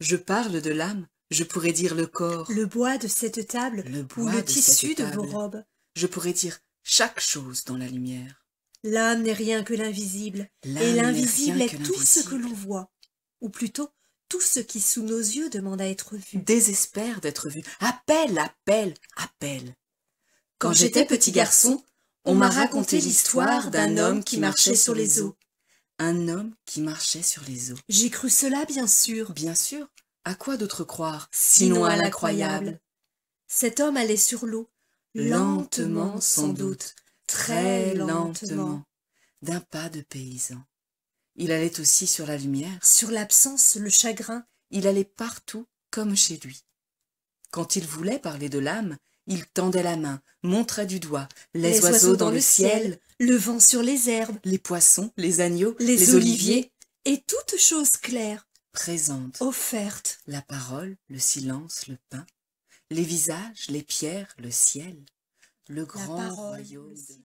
Je parle de l'âme, je pourrais dire le corps. Le bois de cette table le ou le tissu de vos robes. Je pourrais dire chaque chose dans la lumière. L'âme n'est rien que l'invisible, et l'invisible est, tout ce que l'on voit, ou plutôt tout ce qui sous nos yeux demande à être vu. Désespère d'être vu, appelle, appelle, appelle. Quand j'étais petit garçon, on m'a raconté l'histoire d'un homme qui marchait sur les eaux un homme qui marchait sur les eaux. J'ai cru cela, bien sûr. Bien sûr. À quoi d'autre croire, sinon, à l'incroyable Cet homme allait sur l'eau, lentement sans doute, très lentement, d'un pas de paysan. Il allait aussi sur la lumière, sur l'absence, le chagrin, il allait partout comme chez lui. Quand il voulait parler de l'âme, il tendait la main, montrait du doigt les, oiseaux, dans, le ciel le vent sur les herbes, les poissons, les agneaux, les, oliviers, et toute chose claire, présente, offerte, la parole, le silence, le pain, les visages, les pierres, le ciel, le grand royaume.